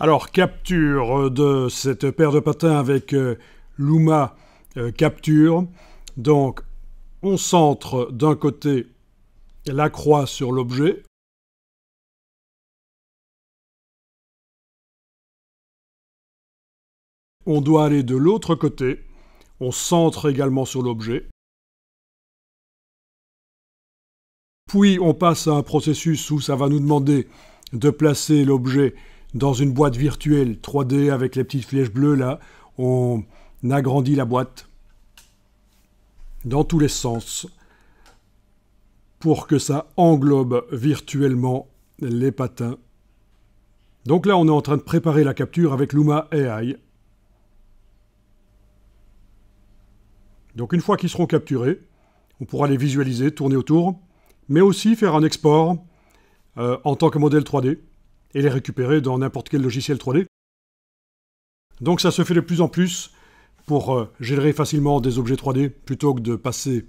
Alors, capture de cette paire de patins avec euh, Luma euh, capture. Donc, on centre d'un côté la croix sur l'objet. On doit aller de l'autre côté. On centre également sur l'objet. Puis on passe à un processus où ça va nous demander de placer l'objet dans une boîte virtuelle 3D avec les petites flèches bleues là, on agrandit la boîte dans tous les sens pour que ça englobe virtuellement les patins. Donc là, on est en train de préparer la capture avec Luma AI. Donc une fois qu'ils seront capturés, on pourra les visualiser, tourner autour, mais aussi faire un export euh, en tant que modèle 3D et les récupérer dans n'importe quel logiciel 3D. Donc ça se fait de plus en plus pour euh, gérer facilement des objets 3D plutôt que de passer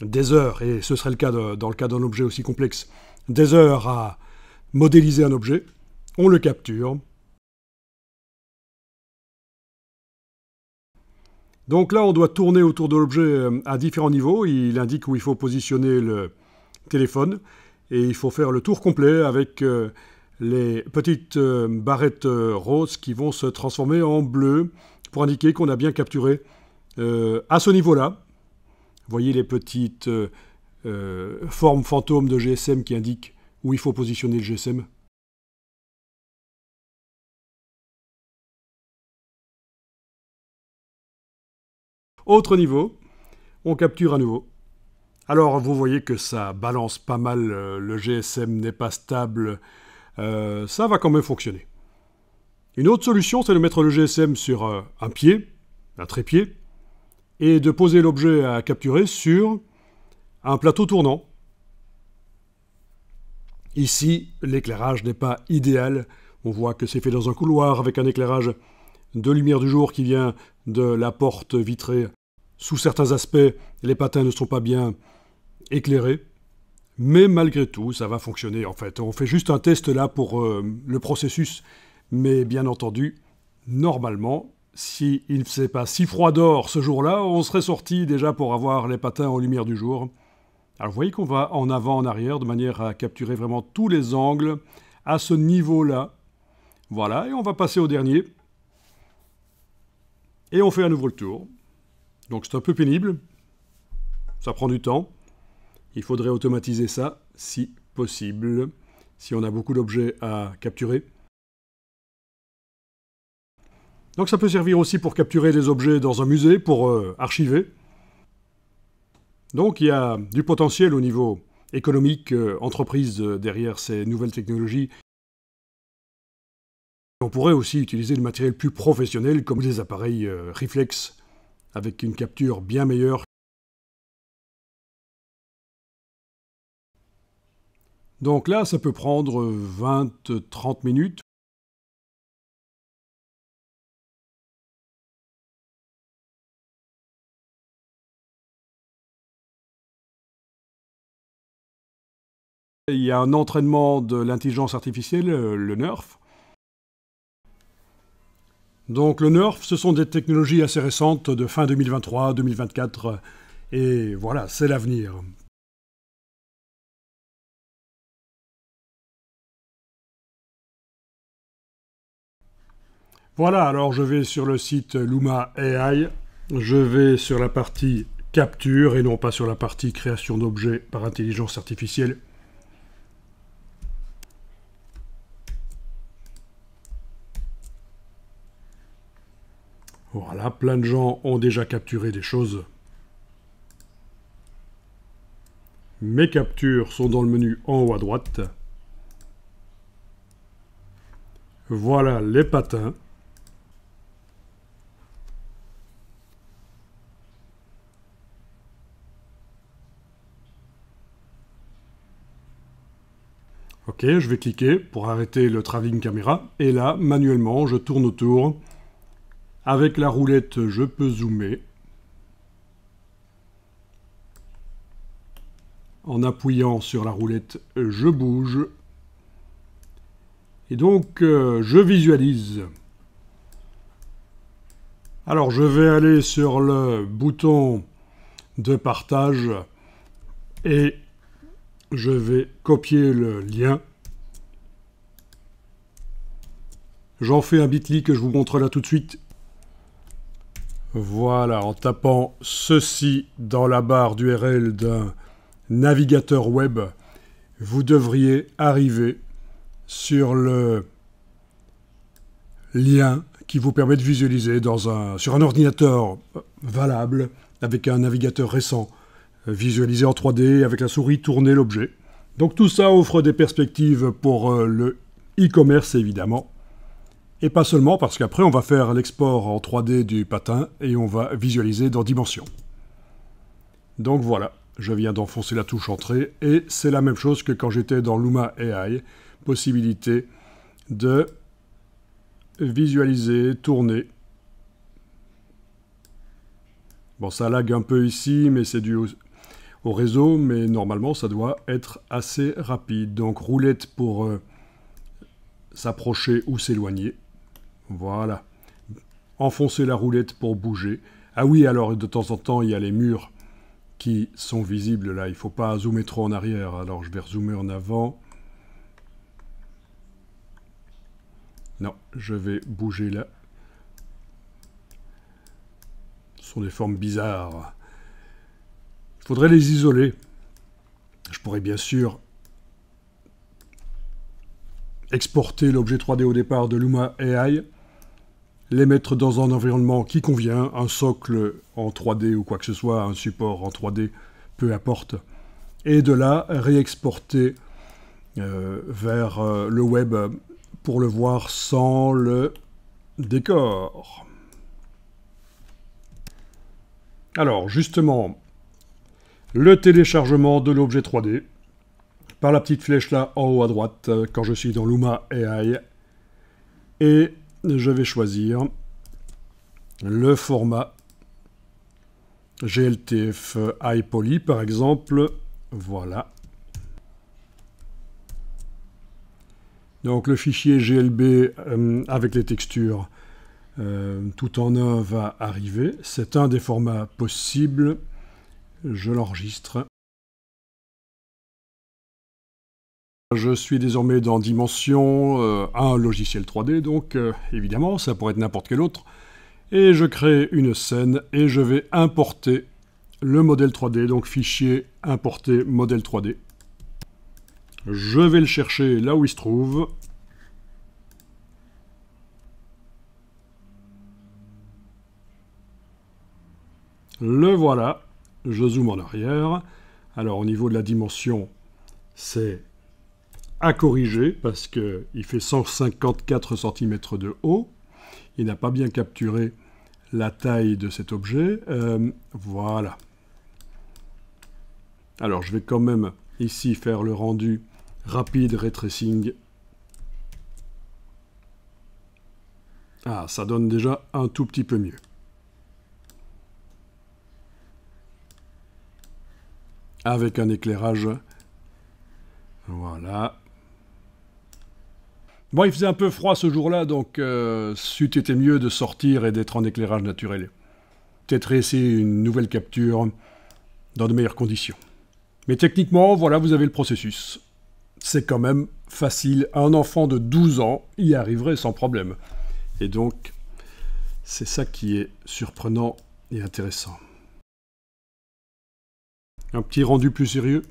des heures, et ce serait le cas dans le cas d'un objet aussi complexe, des heures à modéliser un objet. On le capture. Donc là, on doit tourner autour de l'objet euh, à différents niveaux. Il indique où il faut positionner le téléphone. Et il faut faire le tour complet avec euh, les petites euh, barrettes euh, roses qui vont se transformer en bleu pour indiquer qu'on a bien capturé euh, à ce niveau-là. Voyez les petites formes fantômes de GSM qui indiquent où il faut positionner le GSM. Autre niveau, on capture à nouveau. Alors vous voyez que ça balance pas mal, le GSM n'est pas stable, euh, ça va quand même fonctionner. Une autre solution, c'est de mettre le GSM sur euh, un pied, un trépied, et de poser l'objet à capturer sur un plateau tournant. Ici, l'éclairage n'est pas idéal. On voit que c'est fait dans un couloir avec un éclairage de lumière du jour qui vient de la porte vitrée. Sous certains aspects, les patins ne sont pas bien éclairés. Mais malgré tout, ça va fonctionner en fait. On fait juste un test là pour euh, le processus. Mais bien entendu, normalement, si il ne faisait pas si froid d'or ce jour-là, on serait sorti déjà pour avoir les patins en lumière du jour. Alors vous voyez qu'on va en avant, en arrière, de manière à capturer vraiment tous les angles à ce niveau-là. Voilà, et on va passer au dernier. Et on fait à nouveau le tour. Donc c'est un peu pénible, ça prend du temps. Il faudrait automatiser ça, si possible, si on a beaucoup d'objets à capturer. Donc ça peut servir aussi pour capturer des objets dans un musée, pour euh, archiver. Donc il y a du potentiel au niveau économique, euh, entreprise euh, derrière ces nouvelles technologies. On pourrait aussi utiliser du matériel plus professionnel comme les appareils reflex, avec une capture bien meilleure Donc là, ça peut prendre 20-30 euh, euh, minutes. Il y a un entraînement de l'intelligence artificielle, euh, le NERF. Donc le NERF, ce sont des technologies assez récentes de fin 2023, 2024. Et voilà, c'est l'avenir. Voilà, alors je vais sur le site Luma AI, je vais sur la partie capture et non pas sur la partie création d'objets par intelligence artificielle. Voilà, plein de gens ont déjà capturé des choses. Mes captures sont dans le menu en haut à droite. Voilà les patins. Ok, je vais cliquer pour arrêter le travelling caméra. Et là, manuellement, je tourne autour. Avec la roulette, je peux zoomer. En appuyant sur la roulette, je bouge. Et donc, euh, je visualise. Alors, je vais aller sur le bouton de partage et je vais copier le lien. J'en fais un bit.ly que je vous montre là tout de suite. Voilà, en tapant ceci dans la barre d'URL d'un navigateur web, vous devriez arriver sur le lien qui vous permet de visualiser sur un ordinateur valable avec un navigateur récent visualiser en 3D avec la souris tourner l'objet. Donc tout ça offre des perspectives pour euh, le e-commerce évidemment. Et pas seulement parce qu'après on va faire l'export en 3D du patin et on va visualiser dans Dimension. Donc voilà, je viens d'enfoncer la touche entrée et c'est la même chose que quand j'étais dans Luma AI, possibilité de visualiser, tourner. Bon ça lag un peu ici mais c'est dû réseau, mais normalement ça doit être assez rapide. Donc roulette pour euh, s'approcher ou s'éloigner. Voilà. Enfoncer la roulette pour bouger. Ah oui, alors de temps en temps, il y a les murs qui sont visibles là. Il ne faut pas zoomer trop en arrière. Alors je vais zoomer en avant. Non, je vais bouger là. Ce sont des formes bizarres faudrait les isoler. Je pourrais bien sûr exporter l'objet 3D au départ de Luma AI, les mettre dans un environnement qui convient, un socle en 3D ou quoi que ce soit, un support en 3D, peu importe, et de là réexporter euh, vers euh, le web pour le voir sans le décor. Alors justement, le téléchargement de l'objet 3D par la petite flèche là en haut à droite euh, quand je suis dans Luma AI. Et je vais choisir le format GLTF euh, iPoly par exemple. Voilà. Donc le fichier GLB euh, avec les textures tout en un va arriver. C'est un des formats possibles. Je l'enregistre. Je suis désormais dans Dimension, euh, un logiciel 3D, donc euh, évidemment, ça pourrait être n'importe quel autre. Et je crée une scène et je vais importer le modèle 3D, donc fichier importer modèle 3D. Je vais le chercher là où il se trouve. Le voilà je zoome en arrière. Alors au niveau de la dimension, c'est à corriger parce qu'il fait 154 cm de haut. Il n'a pas bien capturé la taille de cet objet. Euh, voilà. Alors je vais quand même ici faire le rendu rapide retracing. Ah, ça donne déjà un tout petit peu mieux. avec un éclairage. Voilà. Bon, il faisait un peu froid ce jour-là, donc euh, c'eût été mieux de sortir et d'être en éclairage naturel. Peut-être essayer une nouvelle capture dans de meilleures conditions. Mais techniquement, voilà, vous avez le processus. C'est quand même facile. Un enfant de 12 ans y arriverait sans problème. Et donc, c'est ça qui est surprenant et intéressant. Un petit rendu plus sérieux.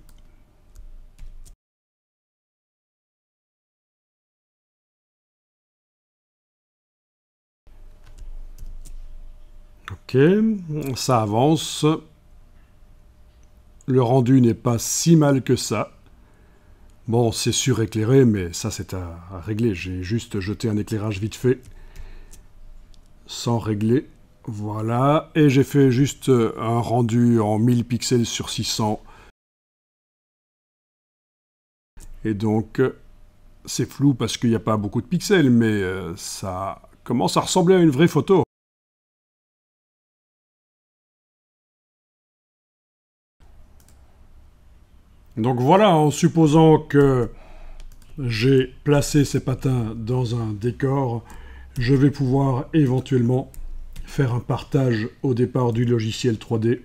Ok, ça avance. Le rendu n'est pas si mal que ça. Bon, c'est sur-éclairé, mais ça c'est à régler. J'ai juste jeté un éclairage vite fait, sans régler voilà, et j'ai fait juste euh, un rendu en 1000 pixels sur 600. Et donc, euh, c'est flou parce qu'il n'y a pas beaucoup de pixels, mais euh, ça commence à ressembler à une vraie photo. Donc voilà, en supposant que j'ai placé ces patins dans un décor, je vais pouvoir éventuellement faire un partage au départ du logiciel 3D.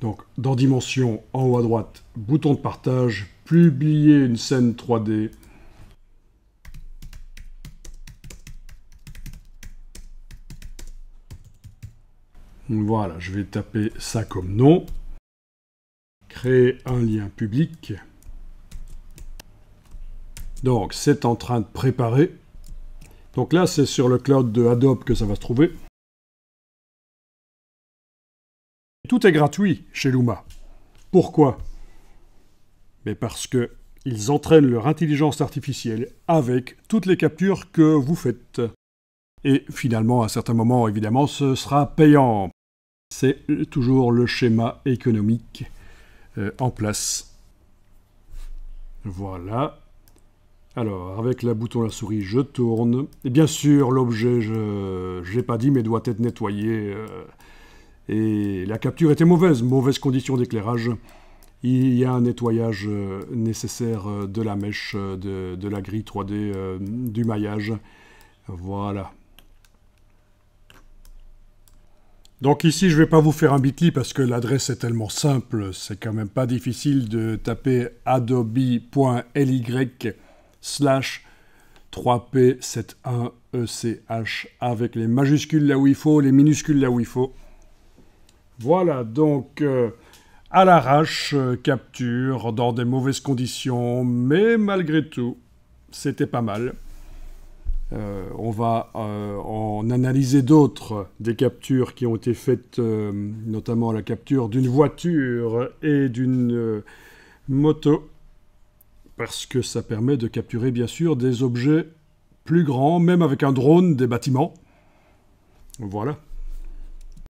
Donc dans Dimension, en haut à droite, bouton de partage, publier une scène 3D. Voilà, je vais taper ça comme nom. Créer un lien public. Donc c'est en train de préparer. Donc là, c'est sur le cloud de Adobe que ça va se trouver. Tout est gratuit chez Luma. Pourquoi Mais parce que ils entraînent leur intelligence artificielle avec toutes les captures que vous faites. Et finalement, à un certain moment, évidemment, ce sera payant. C'est toujours le schéma économique euh, en place. Voilà. Alors, avec la bouton la souris, je tourne. Et bien sûr, l'objet, je n'ai pas dit, mais doit être nettoyé. Euh, et la capture était mauvaise, mauvaise condition d'éclairage. Il y a un nettoyage euh, nécessaire euh, de la mèche, de, la grille 3D, du maillage. Voilà. Donc ici, je ne vais pas vous faire un bit.ly parce que l'adresse est tellement simple, c'est quand même pas difficile de taper adobe.ly slash 3P71ECH e avec les majuscules là où il faut, les minuscules là où il faut. Voilà, donc euh, à l'arrache, euh, capture, dans des mauvaises conditions, mais malgré tout, c'était pas mal. Euh, on va en analyser d'autres, des captures qui ont été faites, notamment la capture d'une voiture et d'une moto parce que ça permet de capturer bien sûr des objets plus grands, même avec un drone, des bâtiments. Voilà.